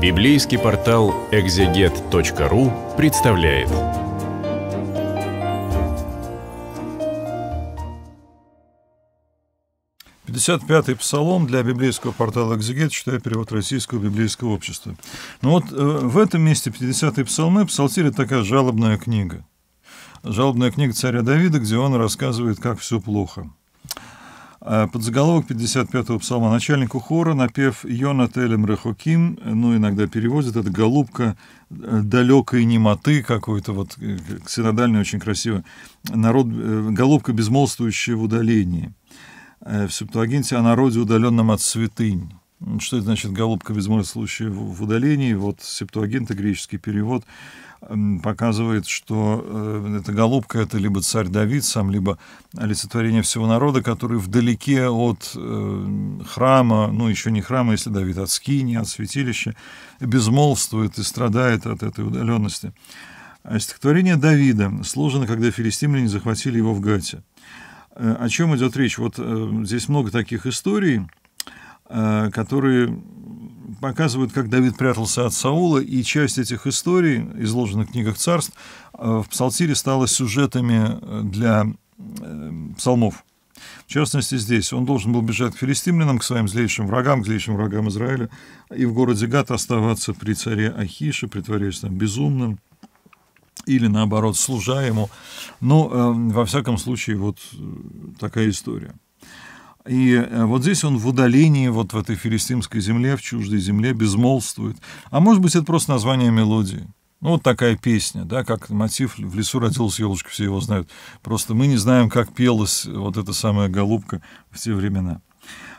Библейский портал exeget.ru представляет. Пятьдесят пятый псалом для библейского портала «Экзегет», читая перевод Российского библейского общества. Но ну вот э, в этом месте 50-й псалмы псалтирь – это такая жалобная книга. Жалобная книга царя Давида, где он рассказывает, как все плохо – Э, подзаголовок 55-го псалма начальнику хора, напев «Йона телем рехоким», ну, иногда переводят, это «голубка э, далекой немоты» какой-то, вот, э, синодальный очень красиво, народ, «голубка безмолвствующая в удалении», в септуагинте о народе, удаленном от святынь. Что это значит голубка без моря случая в удалении? Вот септуагинт греческий перевод показывает, что э, эта голубка — это либо царь Давид сам, либо олицетворение всего народа, который вдалеке от э, храма, ну, еще не храма, если Давид, от скини, от святилища, безмолвствует и страдает от этой удаленности. А стихотворение Давида сложено, когда филистимляне захватили его в Гате. Э, о чем идет речь? Вот здесь много таких историй — Э, которые показывают, как Давид прятался от Саула, и часть этих историй, изложенных в книгах царств, э, в Псалтире стала сюжетами э, для псалмов. В частности, здесь он должен был бежать к филистимлянам, к своим злейшим врагам, к злейшим врагам Израиля, и в городе Гат оставаться при царе Ахише, притворяясь там безумным, или наоборот, служа ему. Но, ну, э, во всяком случае, вот такая история. И э, вот здесь он в удалении, вот в этой филистимской земле, в чуждой земле, безмолвствует. А может быть, это просто название мелодии. Ну, вот такая песня, да, как мотив «В лесу родилась елочка», все его знают. Просто мы не знаем, как пелась вот эта самая голубка в те времена.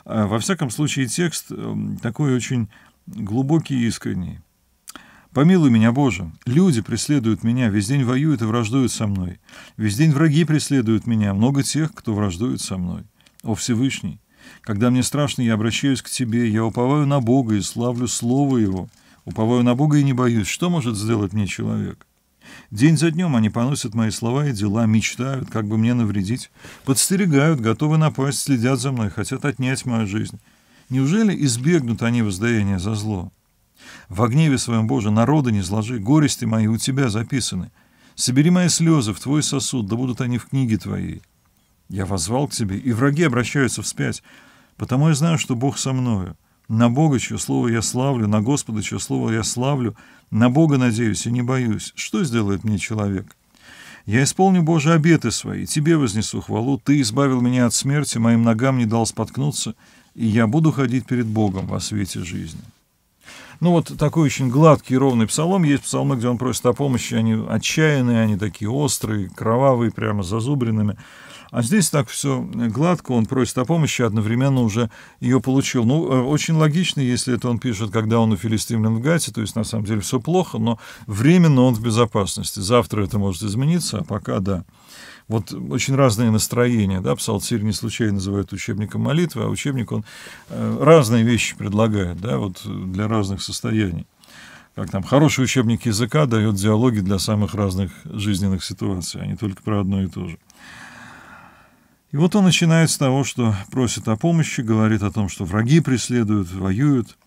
А, во всяком случае, текст эм, такой очень глубокий и искренний. Помилуй меня, Боже. Люди преследуют меня, весь день воюют и враждуют со мной. Весь день враги преследуют меня, много тех, кто враждует со мной. О Всевышний, когда мне страшно, я обращаюсь к Тебе, я уповаю на Бога и славлю Слово Его, уповаю на Бога и не боюсь, что может сделать мне человек? День за днем они поносят мои слова и дела, мечтают, как бы мне навредить, подстерегают, готовы напасть, следят за мной, хотят отнять мою жизнь. Неужели избегнут они воздаяния за зло? В гневе своем, Боже, народа не сложи, горести мои у Тебя записаны. Собери мои слезы в Твой сосуд, да будут они в книге Твоей. Я возвал к тебе, и враги обращаются вспять, потому я знаю, что Бог со мною. На Бога, чье слово я славлю, на Господа, чье слово я славлю, на Бога надеюсь и не боюсь. Что сделает мне человек? Я исполню Божьи обеты свои, тебе вознесу хвалу, ты избавил меня от смерти, моим ногам не дал споткнуться, и я буду ходить перед Богом во свете жизни». Ну вот такой очень гладкий ровный псалом. Есть псалмы, где он просит о помощи, они отчаянные, они такие острые, кровавые, прямо зазубренными. А здесь так все гладко, он просит о помощи, одновременно уже ее получил. Ну, э, очень логично, если это он пишет, когда он у филистимлян в Гате, то есть на самом деле все плохо, но временно он в безопасности. Завтра это может измениться, а пока да. Вот очень разные настроения, да, псалтирь не случайно называют учебником молитвы, а учебник, он э, разные вещи предлагает, да, вот для разных состояний как там, хороший учебник языка дает диалоги для самых разных жизненных ситуаций, а не только про одно и то же. И вот он начинает с того, что просит о помощи, говорит о том, что враги преследуют, воюют.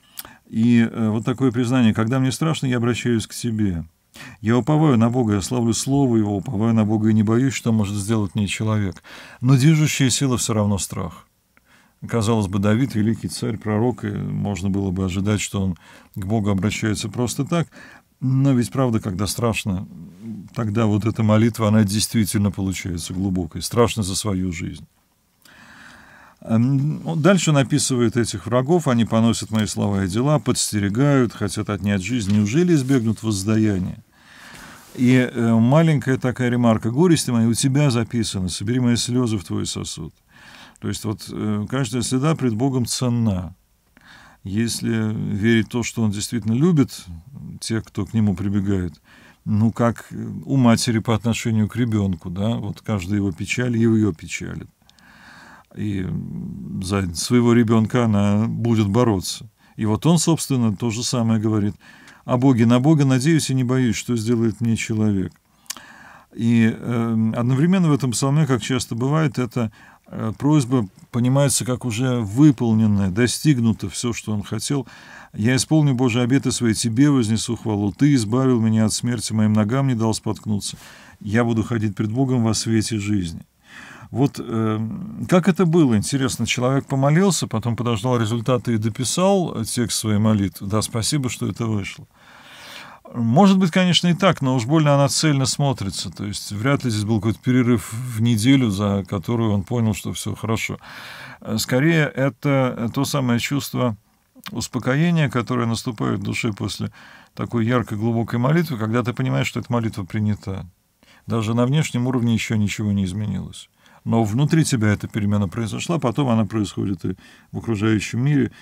И э, вот такое признание, когда мне страшно, я обращаюсь к тебе. Я уповаю на Бога, я славлю Слово Его, уповаю на Бога и не боюсь, что может сделать мне человек. Но движущая сила все равно страх. Казалось бы, Давид, великий царь, пророк, и можно было бы ожидать, что он к Богу обращается просто так, но ведь правда, когда страшно, тогда вот эта молитва, она действительно получается глубокой. Страшно за свою жизнь. Ну, дальше он описывает этих врагов, они поносят мои слова и дела, подстерегают, хотят отнять жизнь. Неужели избегнут воздаяния? И э, маленькая такая ремарка. Горести мои у тебя записаны, собери мои слезы в твой сосуд. То есть вот э, каждая следа пред Богом ценна. Если верить то, что он действительно любит тех, кто к нему прибегает. Ну, как у матери по отношению к ребенку, да, вот каждая его печаль его ее печалит. И за своего ребенка она будет бороться. И вот он, собственно, то же самое говорит. «О «А Боге, на Бога надеюсь и не боюсь, что сделает мне человек». И э, одновременно в этом псалме, как часто бывает, эта э, просьба понимается как уже выполненная, достигнуто все, что он хотел. «Я исполню Божьи обеты свои, тебе вознесу хвалу, ты избавил меня от смерти, моим ногам не дал споткнуться, я буду ходить пред Богом во свете жизни». Вот э, как это было, интересно, человек помолился, потом подождал результаты и дописал текст своей молитвы. Да, спасибо, что это вышло. Может быть, конечно, и так, но уж больно она цельно смотрится. То есть вряд ли здесь был какой-то перерыв в неделю, за которую он понял, что все хорошо. Э, скорее, это э, то самое чувство успокоения, которое наступает в душе после такой яркой, глубокой молитвы, когда ты понимаешь, что эта молитва принята. Даже на внешнем уровне еще ничего не изменилось но внутри тебя эта перемена произошла, потом она происходит и в окружающем мире,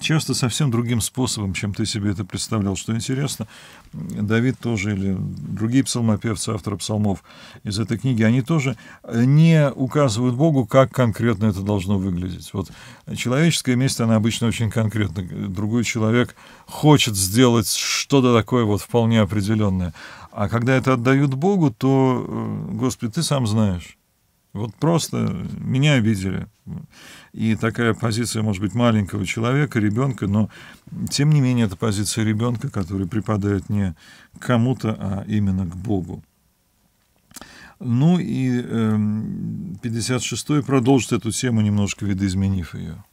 часто совсем другим способом, чем ты себе это представлял. Что интересно, Давид тоже или другие псалмопевцы, авторы псалмов из этой книги, они тоже э, не указывают Богу, как конкретно это должно выглядеть. Вот человеческое место, она обычно очень конкретна. Другой человек хочет сделать что-то такое вот вполне определенное. А когда это отдают Богу, то, э, Господи, ты сам знаешь. Вот просто меня обидели. И такая позиция, может быть, маленького человека, ребенка, но тем не менее это позиция ребенка, который припадает не кому-то, а именно к Богу. Ну и э, эм, 56-й продолжит эту тему, немножко видоизменив ее.